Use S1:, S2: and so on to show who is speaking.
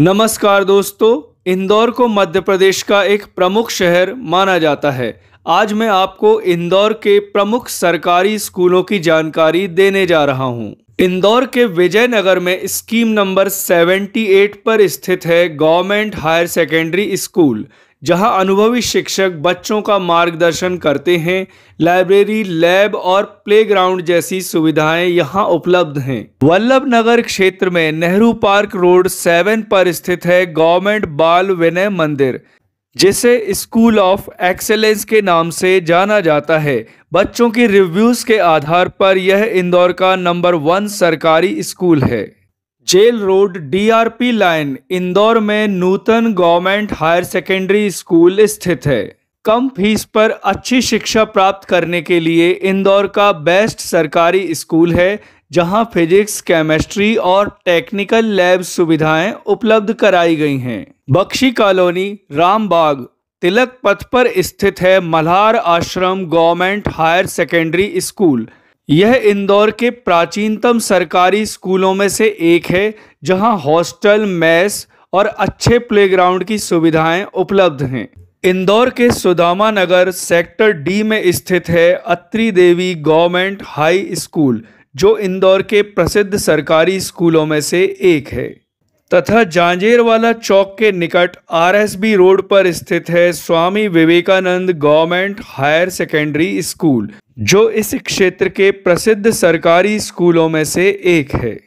S1: नमस्कार दोस्तों इंदौर को मध्य प्रदेश का एक प्रमुख शहर माना जाता है आज मैं आपको इंदौर के प्रमुख सरकारी स्कूलों की जानकारी देने जा रहा हूं। इंदौर के विजयनगर में स्कीम नंबर 78 पर स्थित है गवर्नमेंट हायर सेकेंडरी स्कूल जहां अनुभवी शिक्षक बच्चों का मार्गदर्शन करते हैं लाइब्रेरी लैब और प्लेग्राउंड जैसी सुविधाएं यहां उपलब्ध हैं वल्लभ नगर क्षेत्र में नेहरू पार्क रोड सेवन पर स्थित है गवर्नमेंट बाल विनय मंदिर जिसे स्कूल ऑफ एक्सेलेंस के नाम से जाना जाता है बच्चों की रिव्यूज़ के आधार पर यह इंदौर का नंबर वन सरकारी स्कूल है jail road DRP line Indore में Nutan government higher secondary school स्थित है कम फीस पर अच्छी शिक्षा प्राप्त करने के लिए इंदौर का बेस्ट सरकारी स्कूल है जहां फिजिक्स केमिस्ट्री और टेक्निकल लैब सुविधाएं उपलब्ध कराई गई हैं बख्शी कॉलोनी रामबाग तिलक पथ पर स्थित है मल्हार आश्रम गवर्नमेंट हायर सेकेंडरी स्कूल यह इंदौर के प्राचीनतम सरकारी स्कूलों में से एक है जहां हॉस्टल मैस और अच्छे प्लेग्राउंड की सुविधाएं उपलब्ध हैं इंदौर के सुदामा नगर सेक्टर डी में स्थित है Atri Devi government high school जो इंदौर के प्रसिद्ध सरकारी स्कूलों में से एक है तथा जांजेरवाला चौक के निकट आरएसबी रोड पर स्थित है Swami Vivekananda government higher secondary school जो इस क्षेत्र के प्रसिद्ध सरकारी स्कूलों में से एक है